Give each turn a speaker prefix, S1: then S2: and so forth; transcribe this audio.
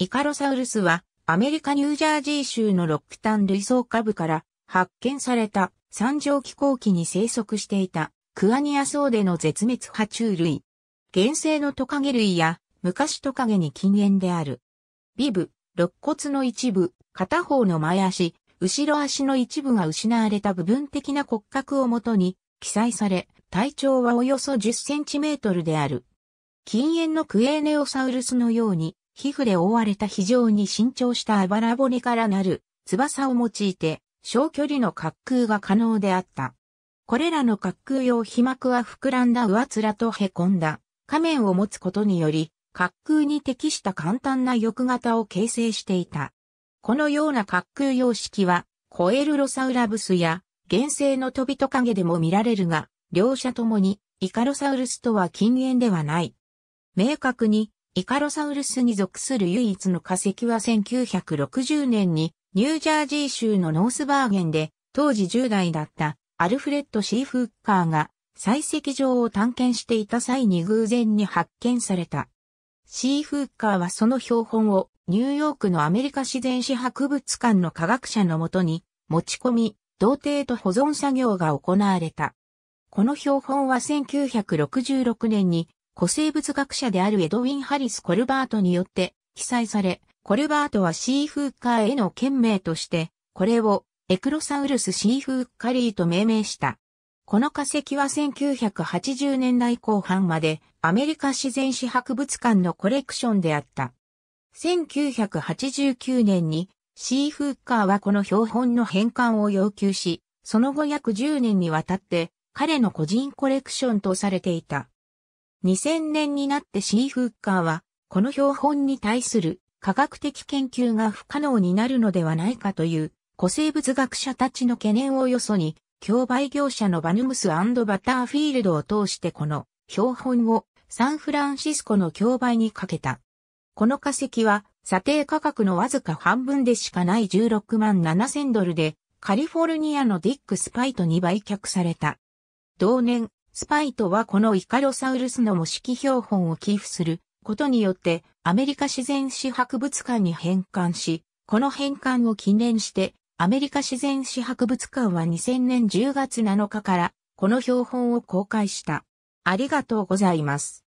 S1: イカロサウルスはアメリカニュージャージー州のロックタン類層下部から発見された三条気候期に生息していたクアニアソウデの絶滅爬虫類。原生のトカゲ類や昔トカゲに禁煙である。ビブ、肋骨の一部、片方の前足、後ろ足の一部が失われた部分的な骨格をもとに記載され、体長はおよそ10センチメートルである。禁煙のクエーネオサウルスのように皮膚で覆われた非常に伸長したあばら骨からなる翼を用いて小距離の滑空が可能であった。これらの滑空用皮膜は膨らんだ上面と凹んだ仮面を持つことにより滑空に適した簡単な翼型を形成していた。このような滑空様式はコエルロサウラブスや原生のトビトカゲでも見られるが両者ともにイカロサウルスとは禁煙ではない。明確にイカロサウルスに属する唯一の化石は1960年にニュージャージー州のノースバーゲンで当時10代だったアルフレッド・シー・フッカーが採石場を探検していた際に偶然に発見された。シー・フッカーはその標本をニューヨークのアメリカ自然史博物館の科学者のもとに持ち込み、同定と保存作業が行われた。この標本は1966年に古生物学者であるエドウィン・ハリス・コルバートによって記載され、コルバートはシーフーカーへの県名として、これをエクロサウルスシーフーカリーと命名した。この化石は1980年代後半までアメリカ自然史博物館のコレクションであった。1989年にシーフーカーはこの標本の返還を要求し、その後約10年にわたって彼の個人コレクションとされていた。2000年になってシーフッカーは、この標本に対する科学的研究が不可能になるのではないかという古生物学者たちの懸念をよそに、競売業者のバヌムスバターフィールドを通してこの標本をサンフランシスコの競売にかけた。この化石は査定価格のわずか半分でしかない16万7000ドルでカリフォルニアのディック・スパイトに売却された。同年、スパイトはこのイカロサウルスの模式標本を寄付することによってアメリカ自然史博物館に返還し、この返還を記念してアメリカ自然史博物館は2000年10月7日からこの標本を公開した。ありがとうございます。